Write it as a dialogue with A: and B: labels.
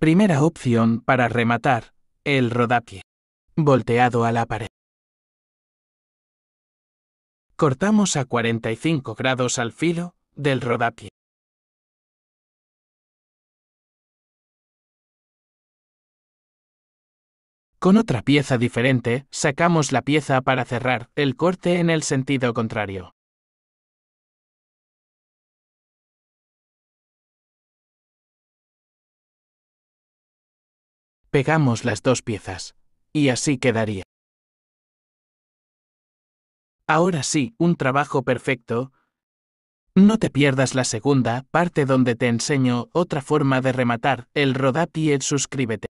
A: Primera opción para rematar, el rodapié. Volteado a la pared. Cortamos a 45 grados al filo del rodapié. Con otra pieza diferente, sacamos la pieza para cerrar el corte en el sentido contrario. Pegamos las dos piezas. Y así
B: quedaría. Ahora sí, un trabajo perfecto. No te pierdas la segunda parte donde te enseño otra forma de rematar el rodap suscríbete.